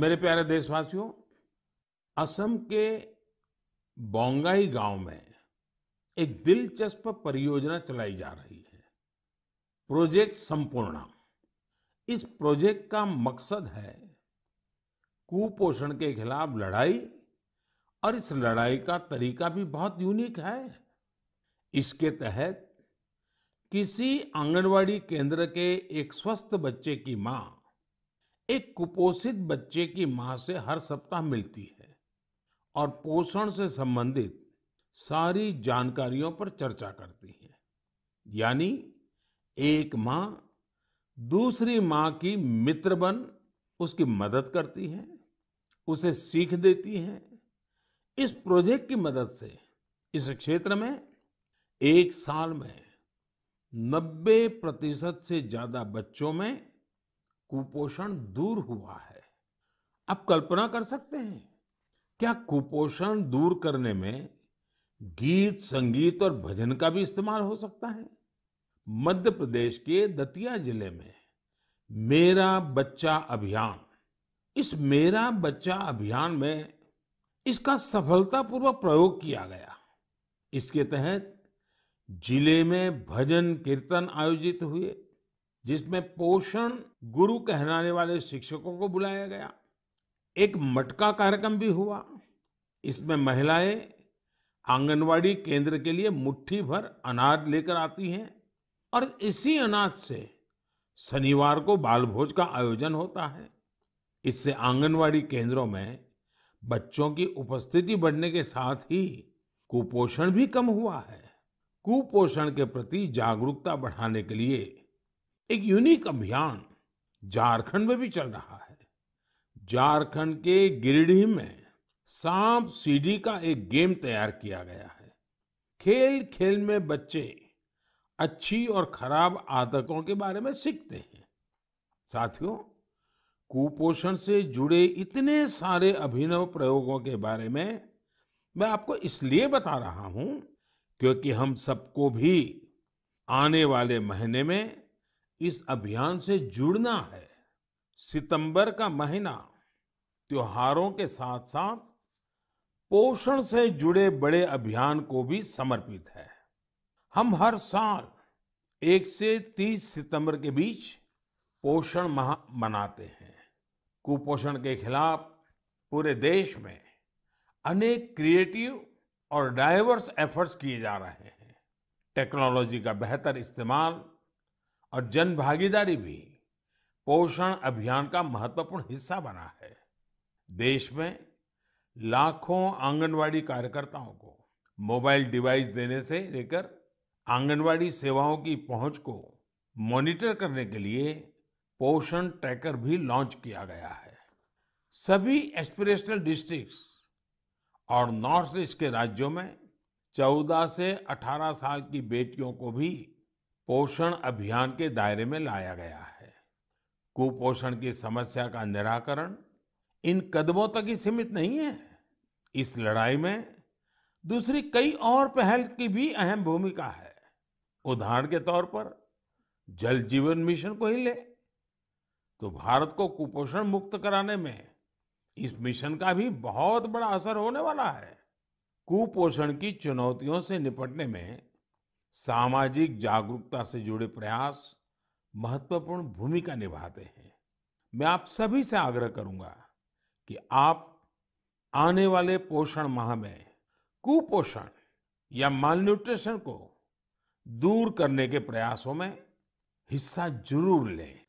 मेरे प्यारे देशवासियों असम के बोंगाई गांव में एक दिलचस्प परियोजना चलाई जा रही है प्रोजेक्ट संपूर्णा इस प्रोजेक्ट का मकसद है कुपोषण के खिलाफ लड़ाई और इस लड़ाई का तरीका भी बहुत यूनिक है इसके तहत किसी आंगनवाड़ी केंद्र के एक स्वस्थ बच्चे की माँ एक कुपोषित बच्चे की मां से हर सप्ताह मिलती है और पोषण से संबंधित सारी जानकारियों पर चर्चा करती है यानी एक मां दूसरी मां की मित्र बन उसकी मदद करती है उसे सीख देती है इस प्रोजेक्ट की मदद से इस क्षेत्र में एक साल में 90 प्रतिशत से ज्यादा बच्चों में कुपोषण दूर हुआ है आप कल्पना कर सकते हैं क्या कुपोषण दूर करने में गीत संगीत और भजन का भी इस्तेमाल हो सकता है मध्य प्रदेश के दतिया जिले में मेरा बच्चा अभियान इस मेरा बच्चा अभियान में इसका सफलतापूर्वक प्रयोग किया गया इसके तहत जिले में भजन कीर्तन आयोजित हुए जिसमें पोषण गुरु कहलाने वाले शिक्षकों को बुलाया गया एक मटका कार्यक्रम भी हुआ इसमें महिलाएं आंगनवाड़ी केंद्र के लिए मुट्ठी भर अनाज लेकर आती हैं और इसी अनाज से शनिवार को बाल भोज का आयोजन होता है इससे आंगनवाड़ी केंद्रों में बच्चों की उपस्थिति बढ़ने के साथ ही कुपोषण भी कम हुआ है कुपोषण के प्रति जागरूकता बढ़ाने के लिए एक यूनिक अभियान झारखंड में भी चल रहा है झारखंड के गिरिडीह में सांप सीढ़ी का एक गेम तैयार किया गया है खेल खेल में बच्चे अच्छी और खराब आदतों के बारे में सीखते हैं साथियों कुपोषण से जुड़े इतने सारे अभिनव प्रयोगों के बारे में मैं आपको इसलिए बता रहा हूं क्योंकि हम सबको भी आने वाले महीने में इस अभियान से जुड़ना है सितंबर का महीना त्योहारों के साथ साथ पोषण से जुड़े बड़े अभियान को भी समर्पित है हम हर साल एक से तीस सितंबर के बीच पोषण माह मनाते हैं कुपोषण के खिलाफ पूरे देश में अनेक क्रिएटिव और डाइवर्स एफर्ट्स किए जा रहे हैं टेक्नोलॉजी का बेहतर इस्तेमाल और जन भागीदारी भी पोषण अभियान का महत्वपूर्ण हिस्सा बना है देश में लाखों आंगनवाड़ी कार्यकर्ताओं को मोबाइल डिवाइस देने से लेकर आंगनवाड़ी सेवाओं की पहुंच को मॉनिटर करने के लिए पोषण ट्रैकर भी लॉन्च किया गया है सभी एस्पिरेशनल डिस्ट्रिक्ट्स और नॉर्थ ईस्ट के राज्यों में 14 से 18 साल की बेटियों को भी पोषण अभियान के दायरे में लाया गया है कुपोषण की समस्या का निराकरण इन कदमों तक ही सीमित नहीं है इस लड़ाई में दूसरी कई और पहल की भी अहम भूमिका है उदाहरण के तौर पर जल जीवन मिशन को ही ले तो भारत को कुपोषण मुक्त कराने में इस मिशन का भी बहुत बड़ा असर होने वाला है कुपोषण की चुनौतियों से निपटने में सामाजिक जागरूकता से जुड़े प्रयास महत्वपूर्ण भूमिका निभाते हैं मैं आप सभी से आग्रह करूंगा कि आप आने वाले पोषण माह में कुपोषण या न्यूट्रिशन को दूर करने के प्रयासों में हिस्सा जरूर लें